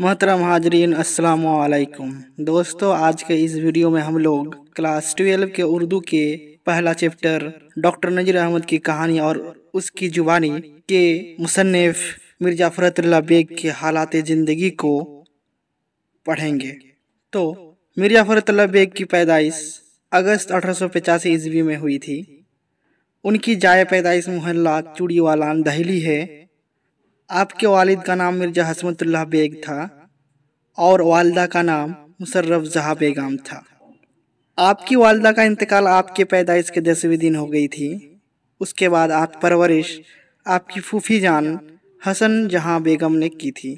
मोहतरम हाजरीन असलकुम दोस्तों आज के इस वीडियो में हम लोग क्लास ट्वेल्व के उर्दू के पहला चैप्टर डॉक्टर नज़र अहमद की कहानी और उसकी जुबानी के मुसन्फ़ मिर्जा फरतल्ला बेग के हालात ज़िंदगी को पढ़ेंगे तो मिर्जा फरतल्ला बेग की पैदाइश अगस्त अठारह ईस्वी में हुई थी उनकी जाय पैदाइश मोहल्ला चूड़ी वालान दहली है आपके वालिद का नाम मिर्जा हसमतुल्लाह बेग था और वालदा का नाम मुशर्रफ जहा बेगम था आपकी वालदा का इंतकाल आपके पैदाइश के दसवें दिन हो गई थी उसके बाद आप परवरिश आपकी फूफी जान हसन जहां बेगम ने की थी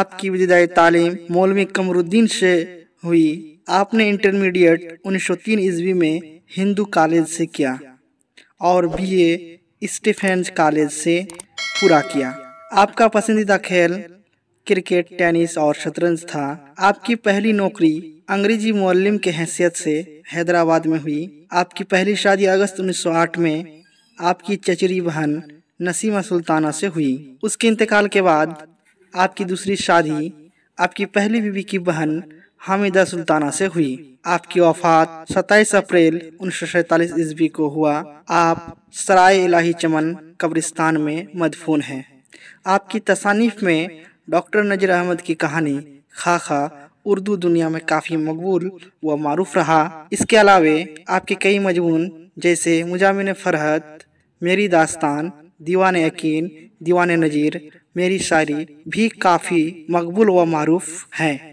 आपकी विदाई तालीम मौलवी कमरुद्दीन से हुई आपने इंटरमीडिएट 1903 ईस्वी में हिंदू कॉलेज से किया और बीए स्टीफेंस कॉलेज से पूरा किया आपका पसंदीदा खेल क्रिकेट टेनिस और शतरंज था आपकी पहली नौकरी अंग्रेजी मुल्लिम के हैसियत से हैदराबाद में हुई आपकी पहली शादी अगस्त 1908 में आपकी चचरी बहन नसीमा सुल्ताना से हुई उसके इंतकाल के बाद आपकी दूसरी शादी आपकी पहली बीवी की बहन हामिदा सुल्ताना से हुई आपकी वफात 27 अप्रैल उन्नीस सौ ईस्वी को हुआ आप सराय इलाही चमन कब्रिस्तान में मदफून हैं आपकी तसानीफ में डॉक्टर नजर अहमद की कहानी खा खा उर्दू दुनिया में काफ़ी मकबूल व मरूफ रहा इसके अलावे आपके कई मजमून जैसे मुजामिन फरहत मेरी दास्तान दीवान यकीन दीवान नज़ीर मेरी शायरी भी काफ़ी मकबूल व मरूफ हैं